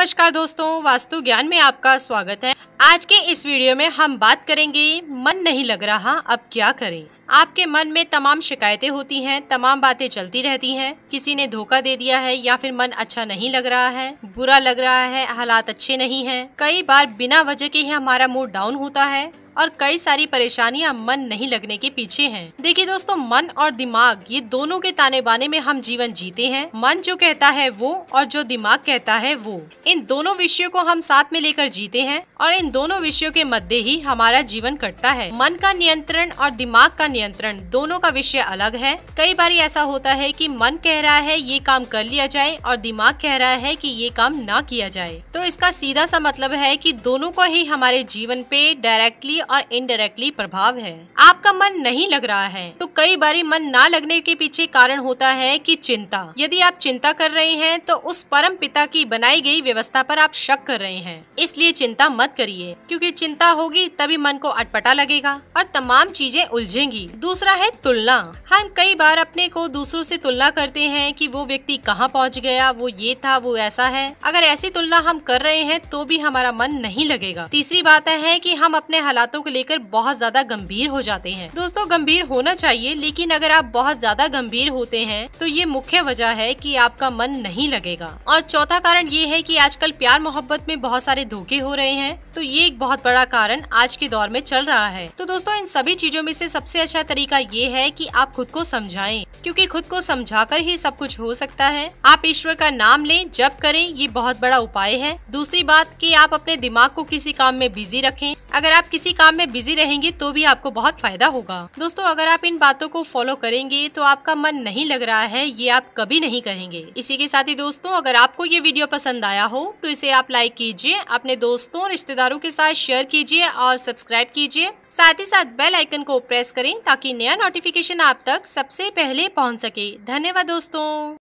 नमस्कार दोस्तों वास्तु ज्ञान में आपका स्वागत है आज के इस वीडियो में हम बात करेंगे मन नहीं लग रहा अब क्या करें आपके मन में तमाम शिकायतें होती हैं तमाम बातें चलती रहती हैं किसी ने धोखा दे दिया है या फिर मन अच्छा नहीं लग रहा है बुरा लग रहा है हालात अच्छे नहीं है कई बार बिना वजह के ही हमारा मूड डाउन होता है और कई सारी परेशानियां मन नहीं लगने के पीछे हैं देखिए दोस्तों मन और दिमाग ये दोनों के ताने बाने में हम जीवन जीते हैं मन जो कहता है वो और जो दिमाग कहता है वो इन दोनों विषयों को हम साथ में लेकर जीते हैं और इन दोनों विषयों के मध्य ही हमारा जीवन कटता है मन का नियंत्रण और दिमाग का नियंत्रण दोनों का विषय अलग है कई बार ऐसा होता है की मन कह रहा है ये काम कर लिया जाए और दिमाग कह रहा है की ये काम न किया जाए तो इसका सीधा सा मतलब है की दोनों को ही हमारे जीवन पे डायरेक्टली और इनडायरेक्टली प्रभाव है आपका मन नहीं लग रहा है तो कई बारी मन ना लगने के पीछे कारण होता है कि चिंता यदि आप चिंता कर रहे हैं तो उस परम पिता की बनाई गई व्यवस्था पर आप शक कर रहे हैं इसलिए चिंता मत करिए क्योंकि चिंता होगी तभी मन को अटपटा लगेगा और तमाम चीजें उलझेंगी दूसरा है तुलना हम कई बार अपने को दूसरों से तुलना करते हैं कि वो व्यक्ति कहाँ पहुँच गया वो ये था वो ऐसा है अगर ऐसी तुलना हम कर रहे हैं तो भी हमारा मन नहीं लगेगा तीसरी बात है कि हम अपने हालातों को लेकर बहुत ज्यादा गंभीर हो जाते हैं दोस्तों गंभीर होना चाहिए चाहिए लेकिन अगर आप बहुत ज्यादा गंभीर होते हैं तो ये मुख्य वजह है कि आपका मन नहीं लगेगा और चौथा कारण ये है कि आजकल प्यार मोहब्बत में बहुत सारे धोखे हो रहे हैं तो ये एक बहुत बड़ा कारण आज के दौर में चल रहा है तो दोस्तों इन सभी चीजों में से सबसे अच्छा तरीका ये है कि आप खुद को समझाएं क्योंकि खुद को समझाकर ही सब कुछ हो सकता है आप ईश्वर का नाम लें जप करें ये बहुत बड़ा उपाय है दूसरी बात कि आप अपने दिमाग को किसी काम में बिजी रखें अगर आप किसी काम में बिजी रहेंगे तो भी आपको बहुत फायदा होगा दोस्तों अगर आप इन बात बातों को फॉलो करेंगे तो आपका मन नहीं लग रहा है ये आप कभी नहीं करेंगे इसी के साथ ही दोस्तों अगर आपको ये वीडियो पसंद आया हो तो इसे आप लाइक कीजिए अपने दोस्तों रिश्तेदारों के साथ शेयर कीजिए और सब्सक्राइब कीजिए साथ ही साथ बेल आइकन को प्रेस करें ताकि नया नोटिफिकेशन आप तक सबसे पहले पहुंच सके धन्यवाद दोस्तों